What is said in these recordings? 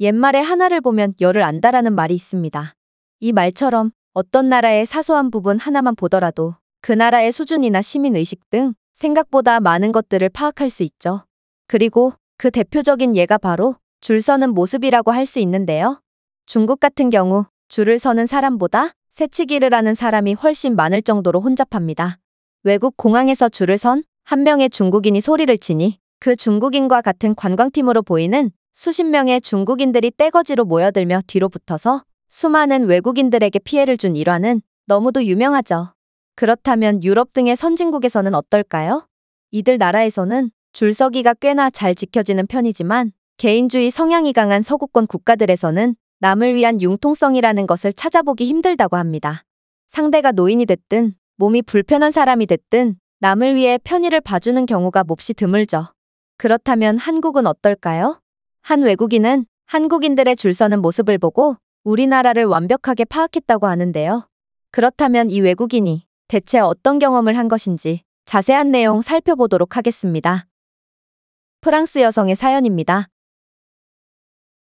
옛말에 하나를 보면 열을 안다라는 말이 있습니다. 이 말처럼 어떤 나라의 사소한 부분 하나만 보더라도 그 나라의 수준이나 시민의식 등 생각보다 많은 것들을 파악할 수 있죠. 그리고 그 대표적인 예가 바로 줄 서는 모습이라고 할 수 있는데요. 중국 같은 경우 줄을 서는 사람보다 새치기를 하는 사람이 훨씬 많을 정도로 혼잡합니다. 외국 공항에서 줄을 선 한 명의 중국인이 소리를 치니 그 중국인과 같은 관광팀으로 보이는 수십 명의 중국인들이 떼거지로 모여들며 뒤로 붙어서 수많은 외국인들에게 피해를 준 일화는 너무도 유명하죠. 그렇다면 유럽 등의 선진국에서는 어떨까요? 이들 나라에서는 줄서기가 꽤나 잘 지켜지는 편이지만 개인주의 성향이 강한 서구권 국가들에서는 남을 위한 융통성이라는 것을 찾아보기 힘들다고 합니다. 상대가 노인이 됐든 몸이 불편한 사람이 됐든 남을 위해 편의를 봐주는 경우가 몹시 드물죠. 그렇다면 한국은 어떨까요? 한 외국인은 한국인들의 줄 서는 모습을 보고 우리나라를 완벽하게 파악했다고 하는데요. 그렇다면 이 외국인이 대체 어떤 경험을 한 것인지 자세한 내용 살펴보도록 하겠습니다. 프랑스 여성의 사연입니다.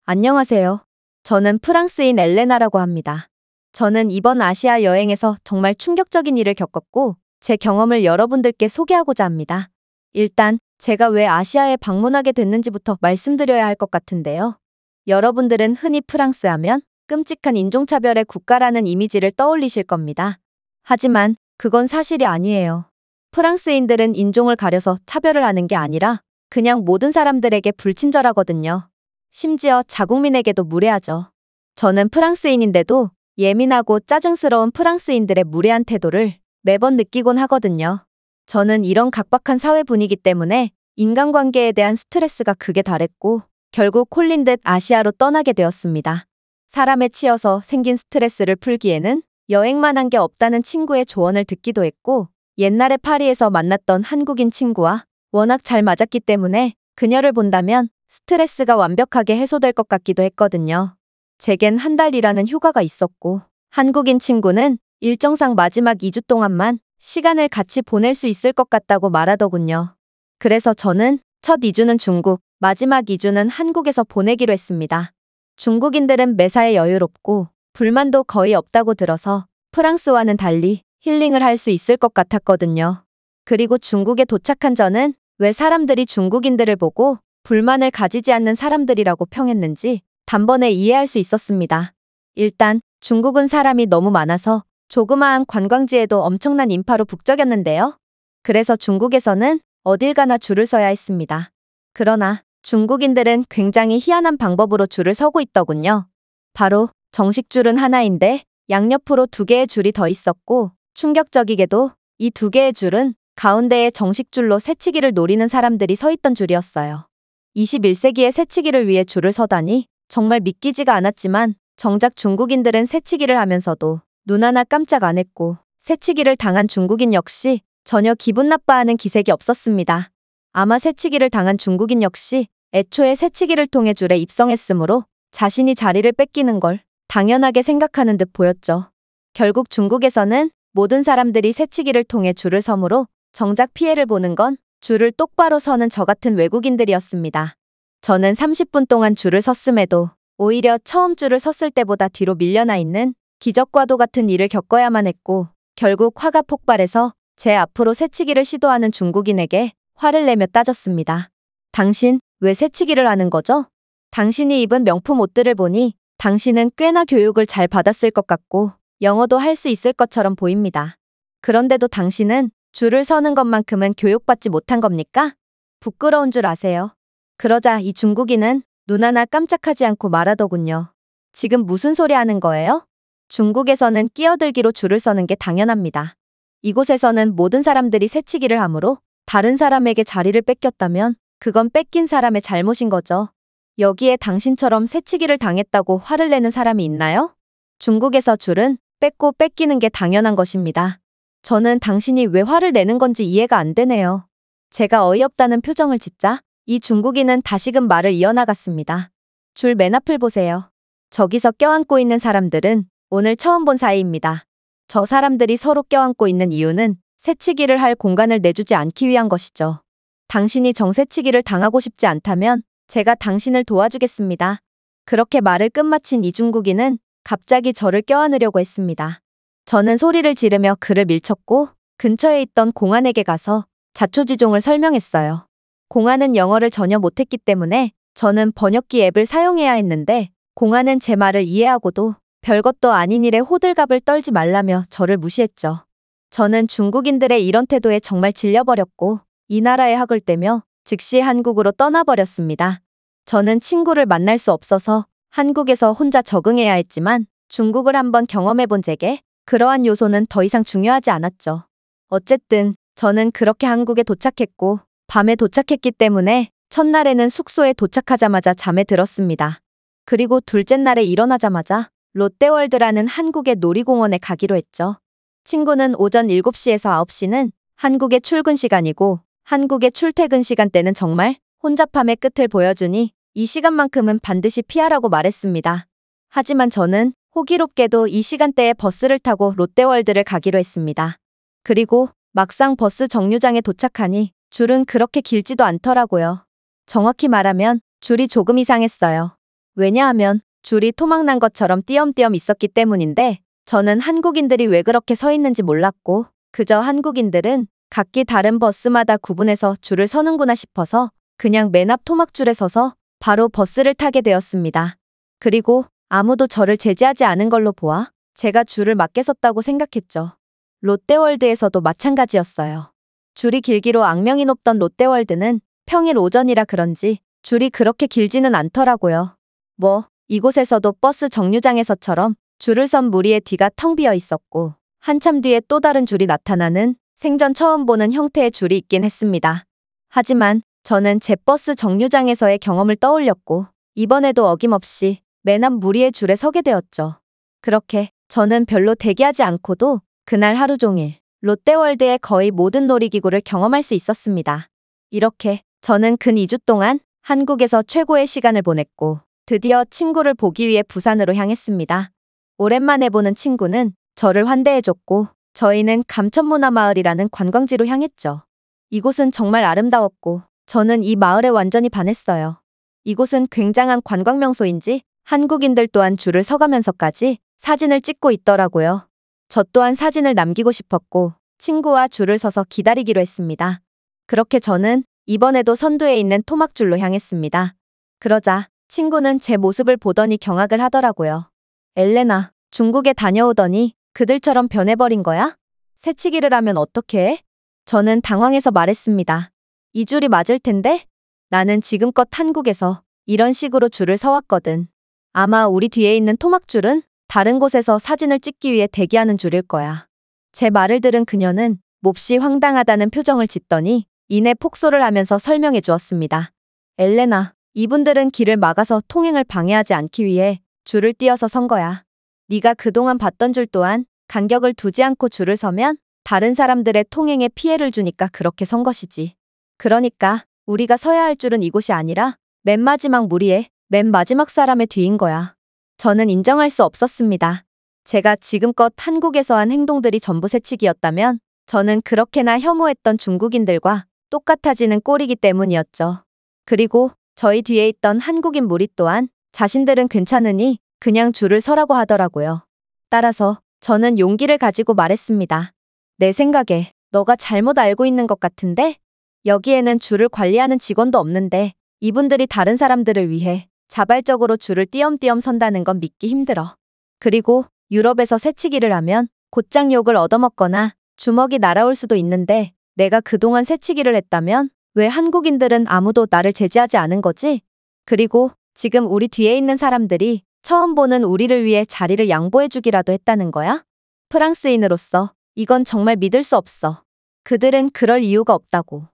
안녕하세요. 저는 프랑스인 엘레나라고 합니다. 저는 이번 아시아 여행에서 정말 충격적인 일을 겪었고 제 경험을 여러분들께 소개하고자 합니다. 일단 제가 왜 아시아에 방문하게 됐는지부터 말씀드려야 할 것 같은데요. 여러분들은 흔히 프랑스 하면 끔찍한 인종차별의 국가라는 이미지를 떠올리실 겁니다. 하지만 그건 사실이 아니에요. 프랑스인들은 인종을 가려서 차별을 하는 게 아니라 그냥 모든 사람들에게 불친절하거든요. 심지어 자국민에게도 무례하죠. 저는 프랑스인인데도 예민하고 짜증스러운 프랑스인들의 무례한 태도를 매번 느끼곤 하거든요. 저는 이런 각박한 사회 분위기 때문에 인간관계에 대한 스트레스가 극에 달했고 결국 콜린 듯 아시아로 떠나게 되었습니다. 사람에 치여서 생긴 스트레스를 풀기에는 여행만 한 게 없다는 친구의 조언을 듣기도 했고 옛날에 파리에서 만났던 한국인 친구와 워낙 잘 맞았기 때문에 그녀를 본다면 스트레스가 완벽하게 해소될 것 같기도 했거든요. 제겐 한 달이라는 휴가가 있었고 한국인 친구는 일정상 마지막 2주 동안만 시간을 같이 보낼 수 있을 것 같다고 말하더군요. 그래서 저는 첫 2주는 중국, 마지막 2주는 한국에서 보내기로 했습니다. 중국인들은 매사에 여유롭고 불만도 거의 없다고 들어서 프랑스와는 달리 힐링을 할 수 있을 것 같았거든요. 그리고 중국에 도착한 저는 왜 사람들이 중국인들을 보고 불만을 가지지 않는 사람들이라고 평했는지 단번에 이해할 수 있었습니다. 일단 중국은 사람이 너무 많아서 조그마한 관광지에도 엄청난 인파로 북적였는데요. 그래서 중국에서는 어딜 가나 줄을 서야 했습니다. 그러나 중국인들은 굉장히 희한한 방법으로 줄을 서고 있더군요. 바로 정식 줄은 하나인데 양옆으로 두 개의 줄이 더 있었고 충격적이게도 이 두 개의 줄은 가운데에 정식 줄로 새치기를 노리는 사람들이 서 있던 줄이었어요. 2 1세기에 새치기를 위해 줄을 서다니 정말 믿기지가 않았지만 정작 중국인들은 새치기를 하면서도 눈 하나 깜짝 안 했고 새치기를 당한 중국인 역시 전혀 기분 나빠하는 기색이 없었습니다. 아마 새치기를 당한 중국인 역시 애초에 새치기를 통해 줄에 입성했으므로 자신이 자리를 뺏기는 걸 당연하게 생각하는 듯 보였죠. 결국 중국에서는 모든 사람들이 새치기를 통해 줄을 섬으로 정작 피해를 보는 건 줄을 똑바로 서는 저 같은 외국인들이었습니다. 저는 30분 동안 줄을 섰음에도 오히려 처음 줄을 섰을 때보다 뒤로 밀려나 있는 기적과도 같은 일을 겪어야만 했고 결국 화가 폭발해서 제 앞으로 새치기를 시도하는 중국인에게 화를 내며 따졌습니다. 당신 왜 새치기를 하는 거죠? 당신이 입은 명품 옷들을 보니 당신은 꽤나 교육을 잘 받았을 것 같고 영어도 할 수 있을 것처럼 보입니다. 그런데도 당신은 줄을 서는 것만큼은 교육받지 못한 겁니까? 부끄러운 줄 아세요. 그러자 이 중국인은 눈 하나 깜짝하지 않고 말하더군요. 지금 무슨 소리 하는 거예요? 중국에서는 끼어들기로 줄을 서는 게 당연합니다. 이곳에서는 모든 사람들이 새치기를 하므로 다른 사람에게 자리를 뺏겼다면 그건 뺏긴 사람의 잘못인 거죠. 여기에 당신처럼 새치기를 당했다고 화를 내는 사람이 있나요? 중국에서 줄은 뺏고 뺏기는 게 당연한 것입니다. 저는 당신이 왜 화를 내는 건지 이해가 안 되네요. 제가 어이없다는 표정을 짓자 이 중국인은 다시금 말을 이어나갔습니다. 줄 맨 앞을 보세요. 저기서 껴안고 있는 사람들은 오늘 처음 본 사이입니다. 저 사람들이 서로 껴안고 있는 이유는 새치기를 할 공간을 내주지 않기 위한 것이죠. 당신이 정새치기를 당하고 싶지 않다면 제가 당신을 도와주겠습니다. 그렇게 말을 끝마친 이중국인은 갑자기 저를 껴안으려고 했습니다. 저는 소리를 지르며 그를 밀쳤고 근처에 있던 공안에게 가서 자초지종을 설명했어요. 공안은 영어를 전혀 못했기 때문에 저는 번역기 앱을 사용해야 했는데 공안은 제 말을 이해하고도 별것도 아닌 일에 호들갑을 떨지 말라며 저를 무시했죠. 저는 중국인들의 이런 태도에 정말 질려버렸고 이 나라에 학을 떼며 즉시 한국으로 떠나버렸습니다. 저는 친구를 만날 수 없어서 한국에서 혼자 적응해야 했지만 중국을 한번 경험해본 제게 그러한 요소는 더 이상 중요하지 않았죠. 어쨌든 저는 그렇게 한국에 도착했고 밤에 도착했기 때문에 첫날에는 숙소에 도착하자마자 잠에 들었습니다. 그리고 둘째 날에 일어나자마자 롯데월드라는 한국의 놀이공원에 가기로 했죠. 친구는 오전 7시에서 9시는 한국의 출근 시간이고 한국의 출퇴근 시간대는 정말 혼잡함의 끝을 보여주니 이 시간만큼은 반드시 피하라고 말했습니다. 하지만 저는 호기롭게도 이 시간대에 버스를 타고 롯데월드를 가기로 했습니다. 그리고 막상 버스 정류장에 도착하니 줄은 그렇게 길지도 않더라고요. 정확히 말하면 줄이 조금 이상했어요. 왜냐하면 줄이 토막난 것처럼 띄엄띄엄 있었기 때문인데 저는 한국인들이 왜 그렇게 서 있는지 몰랐고 그저 한국인들은 각기 다른 버스마다 구분해서 줄을 서는구나 싶어서 그냥 맨 앞 토막줄에 서서 바로 버스를 타게 되었습니다. 그리고 아무도 저를 제지하지 않은 걸로 보아 제가 줄을 맞게 섰다고 생각했죠. 롯데월드에서도 마찬가지였어요. 줄이 길기로 악명이 높던 롯데월드는 평일 오전이라 그런지 줄이 그렇게 길지는 않더라고요. 뭐 이곳에서도 버스 정류장에서처럼 줄을 선 무리의 뒤가 텅 비어 있었고 한참 뒤에 또 다른 줄이 나타나는 생전 처음 보는 형태의 줄이 있긴 했습니다. 하지만 저는 제 버스 정류장에서의 경험을 떠올렸고 이번에도 어김없이 맨 앞 무리의 줄에 서게 되었죠. 그렇게 저는 별로 대기하지 않고도 그날 하루 종일 롯데월드의 거의 모든 놀이기구를 경험할 수 있었습니다. 이렇게 저는 근 2주 동안 한국에서 최고의 시간을 보냈고 드디어 친구를 보기 위해 부산으로 향했습니다. 오랜만에 보는 친구는 저를 환대해줬고 저희는 감천문화마을이라는 관광지로 향했죠. 이곳은 정말 아름다웠고 저는 이 마을에 완전히 반했어요. 이곳은 굉장한 관광명소인지 한국인들 또한 줄을 서가면서까지 사진을 찍고 있더라고요. 저 또한 사진을 남기고 싶었고 친구와 줄을 서서 기다리기로 했습니다. 그렇게 저는 이번에도 선두에 있는 토막줄로 향했습니다. 그러자 친구는 제 모습을 보더니 경악을 하더라고요. 엘레나, 중국에 다녀오더니 그들처럼 변해버린 거야? 새치기를 하면 어떻게 해? 저는 당황해서 말했습니다. 이 줄이 맞을 텐데? 나는 지금껏 한국에서 이런 식으로 줄을 서왔거든. 아마 우리 뒤에 있는 토막줄은 다른 곳에서 사진을 찍기 위해 대기하는 줄일 거야. 제 말을 들은 그녀는 몹시 황당하다는 표정을 짓더니 이내 폭소를 하면서 설명해 주었습니다. 엘레나, 이분들은 길을 막아서 통행을 방해하지 않기 위해 줄을 띄어서 선 거야. 네가 그동안 봤던 줄 또한 간격을 두지 않고 줄을 서면 다른 사람들의 통행에 피해를 주니까 그렇게 선 것이지. 그러니까 우리가 서야 할 줄은 이곳이 아니라 맨 마지막 무리에맨 마지막 사람의 뒤인 거야. 저는 인정할 수 없었습니다. 제가 지금껏 한국에서 한 행동들이 전부 새치기였다면 저는 그렇게나 혐오했던 중국인들과 똑같아지는 꼴이기 때문이었죠. 그리고 저희 뒤에 있던 한국인 무리 또한 자신들은 괜찮으니 그냥 줄을 서라고 하더라고요. 따라서 저는 용기를 가지고 말했습니다. 내 생각에 너가 잘못 알고 있는 것 같은데? 여기에는 줄을 관리하는 직원도 없는데 이분들이 다른 사람들을 위해 자발적으로 줄을 띄엄띄엄 선다는 건 믿기 힘들어. 그리고 유럽에서 새치기를 하면 곧장 욕을 얻어먹거나 주먹이 날아올 수도 있는데 내가 그동안 새치기를 했다면 왜 한국인들은 아무도 나를 제지하지 않은 거지? 그리고 지금 우리 뒤에 있는 사람들이 처음 보는 우리를 위해 자리를 양보해주기라도 했다는 거야? 프랑스인으로서 이건 정말 믿을 수 없어. 그들은 그럴 이유가 없다고.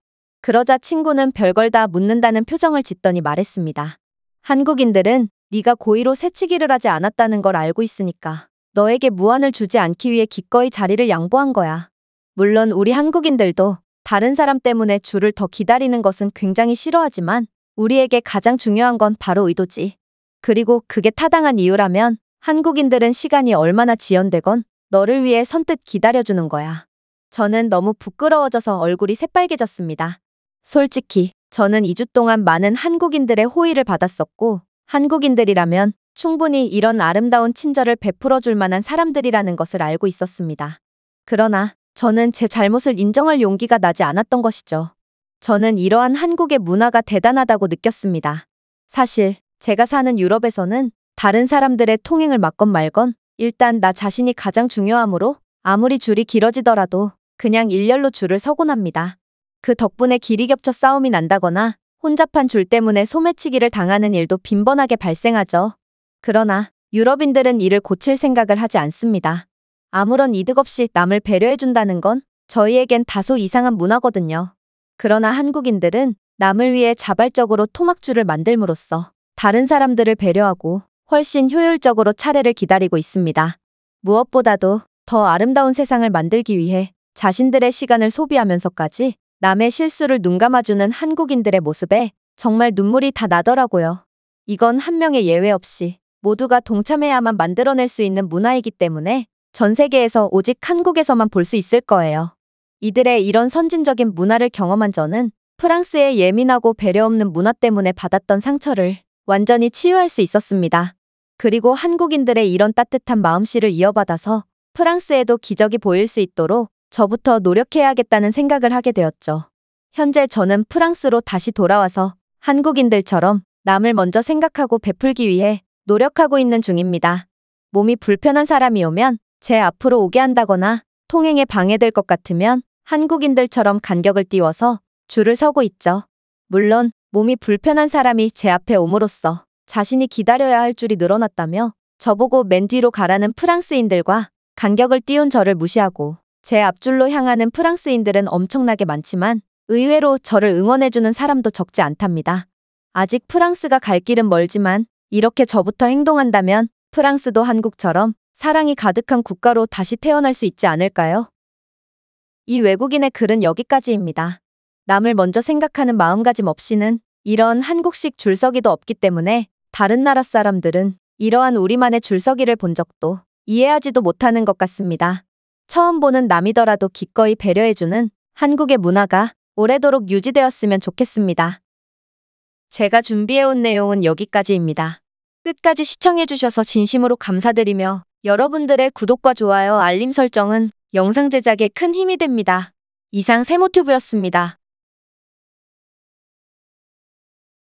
그러자 친구는 별걸 다 묻는다는 표정을 짓더니 말했습니다. 한국인들은 네가 고의로 새치기를 하지 않았다는 걸 알고 있으니까 너에게 무안을 주지 않기 위해 기꺼이 자리를 양보한 거야. 물론 우리 한국인들도 다른 사람 때문에 줄을 더 기다리는 것은 굉장히 싫어하지만 우리에게 가장 중요한 건 바로 의도지. 그리고 그게 타당한 이유라면 한국인들은 시간이 얼마나 지연되건 너를 위해 선뜻 기다려주는 거야. 저는 너무 부끄러워져서 얼굴이 새빨개졌습니다. 솔직히 저는 2주 동안 많은 한국인들의 호의를 받았었고 한국인들이라면 충분히 이런 아름다운 친절을 베풀어 줄 만한 사람들이라는 것을 알고 있었습니다. 그러나 저는 제 잘못을 인정할 용기가 나지 않았던 것이죠. 저는 이러한 한국의 문화가 대단하다고 느꼈습니다. 사실 제가 사는 유럽에서는 다른 사람들의 통행을 막건 말건 일단 나 자신이 가장 중요하므로 아무리 줄이 길어지더라도 그냥 일렬로 줄을 서곤 합니다. 그 덕분에 길이 겹쳐 싸움이 난다거나 혼잡한 줄 때문에 소매치기를 당하는 일도 빈번하게 발생하죠. 그러나 유럽인들은 이를 고칠 생각을 하지 않습니다. 아무런 이득 없이 남을 배려해준다는 건 저희에겐 다소 이상한 문화거든요. 그러나 한국인들은 남을 위해 자발적으로 토막줄을 만들므로써 다른 사람들을 배려하고 훨씬 효율적으로 차례를 기다리고 있습니다. 무엇보다도 더 아름다운 세상을 만들기 위해 자신들의 시간을 소비하면서까지 남의 실수를 눈감아주는 한국인들의 모습에 정말 눈물이 다 나더라고요. 이건 한 명의 예외 없이 모두가 동참해야만 만들어낼 수 있는 문화이기 때문에 전 세계에서 오직 한국에서만 볼 수 있을 거예요. 이들의 이런 선진적인 문화를 경험한 저는 프랑스의 예민하고 배려 없는 문화 때문에 받았던 상처를 완전히 치유할 수 있었습니다. 그리고 한국인들의 이런 따뜻한 마음씨를 이어받아서 프랑스에도 기적이 보일 수 있도록 저부터 노력해야겠다는 생각을 하게 되었죠. 현재 저는 프랑스로 다시 돌아와서 한국인들처럼 남을 먼저 생각하고 베풀기 위해 노력하고 있는 중입니다. 몸이 불편한 사람이 오면 제 앞으로 오게 한다거나 통행에 방해될 것 같으면 한국인들처럼 간격을 띄워서 줄을 서고 있죠. 물론 몸이 불편한 사람이 제 앞에 오므로써 자신이 기다려야 할 줄이 늘어났다며 저보고 맨 뒤로 가라는 프랑스인들과 간격을 띄운 저를 무시하고 제 앞줄로 향하는 프랑스인들은 엄청나게 많지만 의외로 저를 응원해주는 사람도 적지 않답니다. 아직 프랑스가 갈 길은 멀지만 이렇게 저부터 행동한다면 프랑스도 한국처럼 사랑이 가득한 국가로 다시 태어날 수 있지 않을까요? 이 외국인의 글은 여기까지입니다. 남을 먼저 생각하는 마음가짐 없이는 이런 한국식 줄서기도 없기 때문에 다른 나라 사람들은 이러한 우리만의 줄서기를 본 적도 이해하지도 못하는 것 같습니다. 처음 보는 남이더라도 기꺼이 배려해주는 한국의 문화가 오래도록 유지되었으면 좋겠습니다. 제가 준비해온 내용은 여기까지입니다. 끝까지 시청해주셔서 진심으로 감사드리며 여러분들의 구독과 좋아요, 알림 설정은 영상 제작에 큰 힘이 됩니다. 이상 세모튜브였습니다.